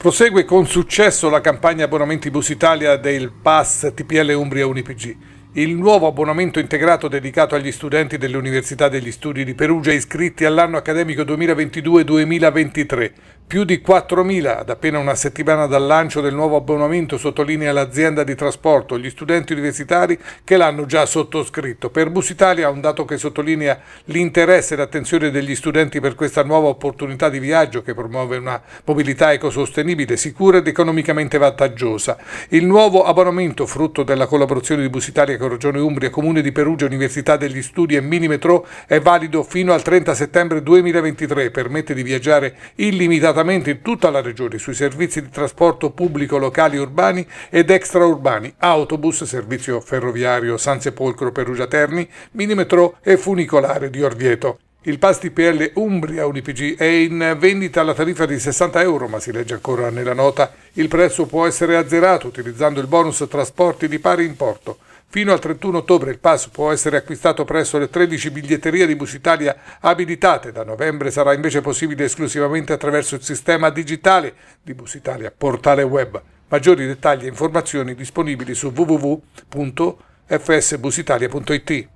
Prosegue con successo la campagna abbonamenti Bus Italia del Pass TPL Umbria UniPG. Il nuovo abbonamento integrato dedicato agli studenti dell'Università degli Studi di Perugia iscritti all'anno accademico 2022-2023 più di 4.000 ad appena una settimana dal lancio del nuovo abbonamento, sottolinea l'azienda di trasporto, gli studenti universitari che l'hanno già sottoscritto. Per Bus Italia un dato che sottolinea l'interesse e l'attenzione degli studenti per questa nuova opportunità di viaggio che promuove una mobilità ecosostenibile, sicura ed economicamente vantaggiosa. Il nuovo abbonamento, frutto della collaborazione di Bus Italia con Regione Umbria, Comune di Perugia, Università degli Studi e Minimetro, è valido fino al 30 settembre 2023, permette di viaggiare illimitatamente separatamente in tutta la regione sui servizi di trasporto pubblico locali urbani ed extraurbani, autobus, servizio ferroviario San Sepolcro Perugia Terni, minimetro e funicolare di Orvieto. Il pass TPL Umbria UniPG è in vendita alla tariffa di 60 euro, ma si legge ancora nella nota. Il prezzo può essere azzerato utilizzando il bonus trasporti di pari importo. Fino al 31 ottobre il pass può essere acquistato presso le 13 biglietterie di Busitalia abilitate. Da novembre sarà invece possibile esclusivamente attraverso il sistema digitale di Busitalia, portale web. Maggiori dettagli e informazioni disponibili su www.fsbusitalia.it.